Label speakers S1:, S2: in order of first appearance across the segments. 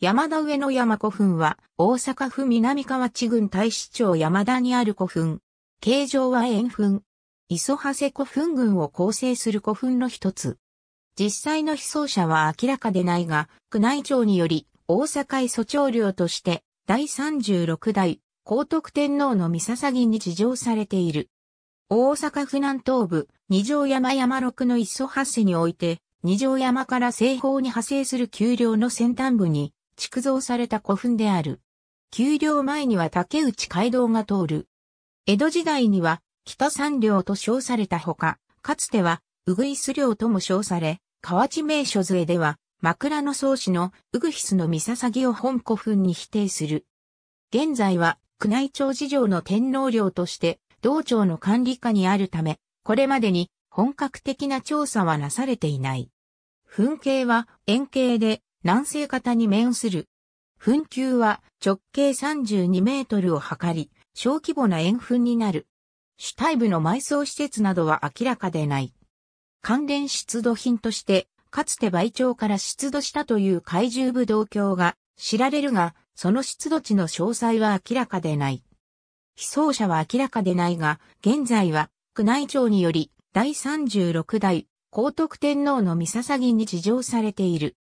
S1: 山田上野山古墳は、大阪府南河内郡大市町山田にある古墳。形状は円墳。磯長古墳群を構成する古墳の一つ。実際の被葬者は明らかでないが、宮内庁により、大阪磯長領として、第36代、高徳天皇の三笹に地上されている。大阪府南東部、二条山山六の磯長において、二条山から西方に派生する丘陵の先端部に、築造された古墳である。丘陵前には竹内街道が通る。江戸時代には北三陵と称されたほか、かつてはうぐいす領とも称され、河内名所杖では枕草子のうぐひすの三笹を本古墳に否定する。現在は宮内庁事情の天皇陵として道庁の管理下にあるため、これまでに本格的な調査はなされていない。墳形は円形で南西方に面する。噴球は直径32メートルを測り、小規模な円墳になる。主体部の埋葬施設などは明らかでない。関連出土品として、かつて梅町から出土したという怪獣武道橋が知られるが、その出土地の詳細は明らかでない。被葬者は明らかでないが、現在は宮内庁により第36代皇徳天皇の三捧に地上されている。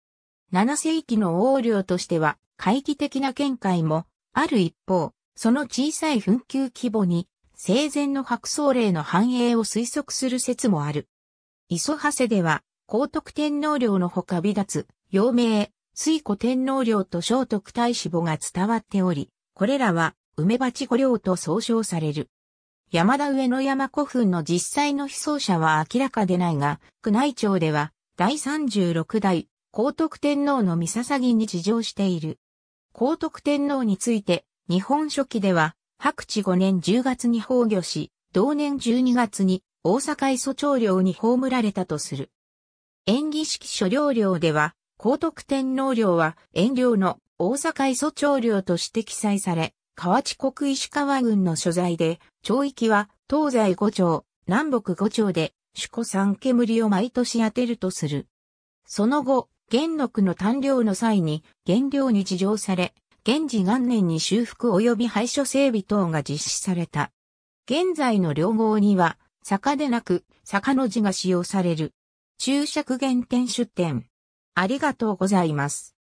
S1: 7世紀の王領としては、懐疑的な見解も、ある一方、その小さい紛糾規模に、生前の白僧霊の繁栄を推測する説もある。磯長谷では、皇徳天皇領のほか微脱、陽明、水古天皇領と聖徳太子母が伝わっており、これらは、梅鉢御領と総称される。山田上野山古墳の実際の被葬者は明らかでないが、宮内庁では、第36代皇徳天皇の三笹に地上している。皇徳天皇について、日本書紀では、白地5年10月に崩御し、同年12月に大阪磯長領に葬られたとする。演技式諸領領では、皇徳天皇領は遠領の大阪磯長領として記載され、河内国石川郡の所在で、町域は東西五町、南北五町で、主子三煙を毎年当てるとする。その後、元禄の誕生の際に原料に事情され、現時元年に修復及び廃所整備等が実施された。現在の両号には、坂でなく、坂の字が使用される。注釈原点出典。ありがとうございます。